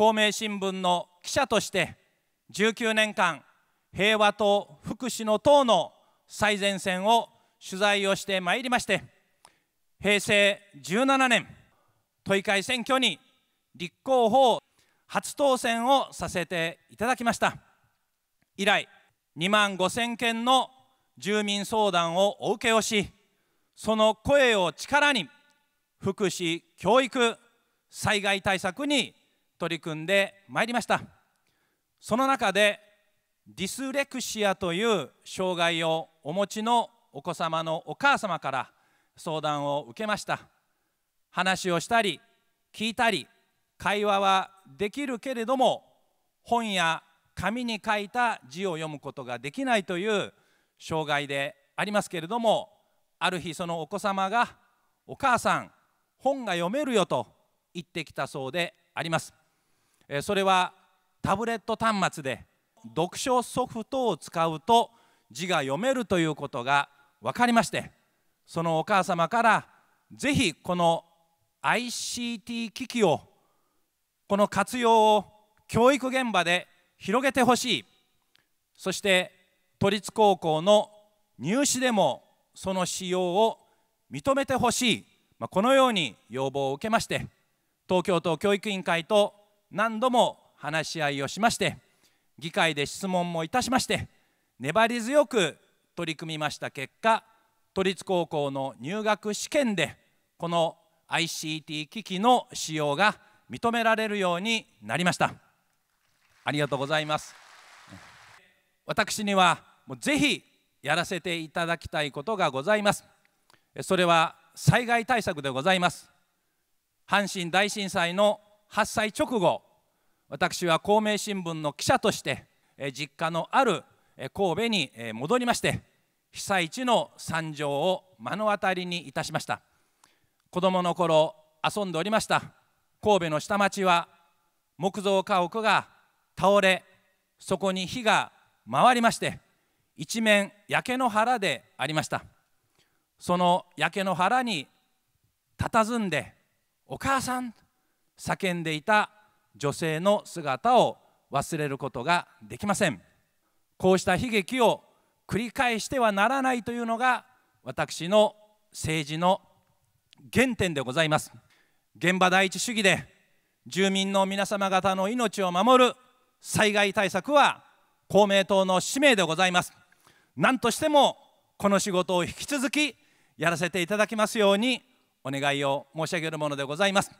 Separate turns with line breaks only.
公明新聞の記者として19年間平和と福祉の党の最前線を取材をしてまいりまして平成17年都議会選挙に立候補を初当選をさせていただきました以来2万5000件の住民相談をお受けをしその声を力に福祉教育災害対策に取り組んでまいりましたその中でディスレクシアという障害をお持ちのお子様のお母様から相談を受けました話をしたり聞いたり会話はできるけれども本や紙に書いた字を読むことができないという障害でありますけれどもある日そのお子様が「お母さん本が読めるよ」と言ってきたそうであります。えそれはタブレット端末で読書ソフトを使うと字が読めるということが分かりましてそのお母様からぜひこの ICT 機器をこの活用を教育現場で広げてほしいそして都立高校の入試でもその使用を認めてほしい、まあ、このように要望を受けまして東京都教育委員会と何度も話し合いをしまして議会で質問もいたしまして粘り強く取り組みました結果都立高校の入学試験でこの ICT 機器の使用が認められるようになりましたありがとうございます私にはもうぜひやらせていただきたいことがございますそれは災害対策でございます阪神大震災の発災直後私は公明新聞の記者として実家のある神戸に戻りまして被災地の惨状を目の当たりにいたしました子供の頃遊んでおりました神戸の下町は木造家屋が倒れそこに火が回りまして一面焼け野原でありましたその焼け野原に佇んで「お母さん叫んでいた女性の姿を忘れることができませんこうした悲劇を繰り返してはならないというのが私の政治の原点でございます現場第一主義で住民の皆様方の命を守る災害対策は公明党の使命でございます何としてもこの仕事を引き続きやらせていただきますようにお願いを申し上げるものでございます。